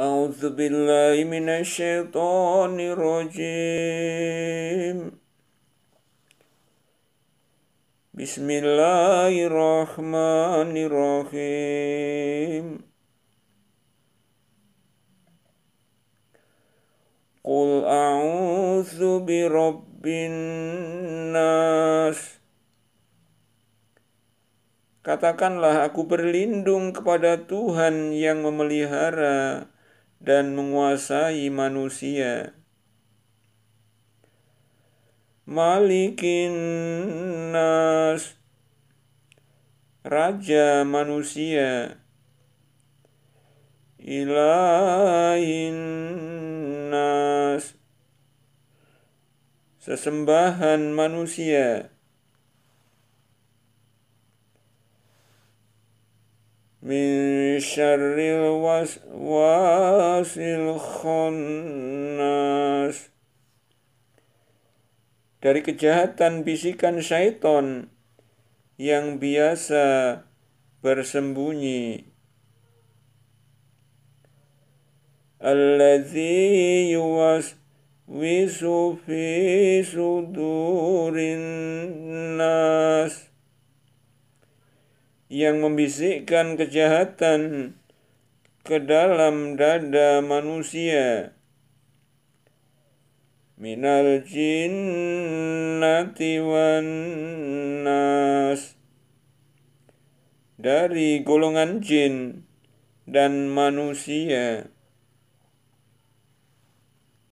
أعوذ بالله من الشيطان الرجيم بسم الله الرحمن الرحيم قل أعوذ برب الناس Katakanlah aku berlindung kepada Tuhan yang memelihara dan menguasai manusia. Malikin nas Raja manusia Ilahin nas Sesembahan manusia Min syarril waswas الناس الخناس dari kejahatan bisikan syaiton yang biasa bersembunyi alladzi yuwas wisu fi sudurin nas yang membisikkan kejahatan ke dalam dada manusia minal jinnati wan nas dari golongan jin dan manusia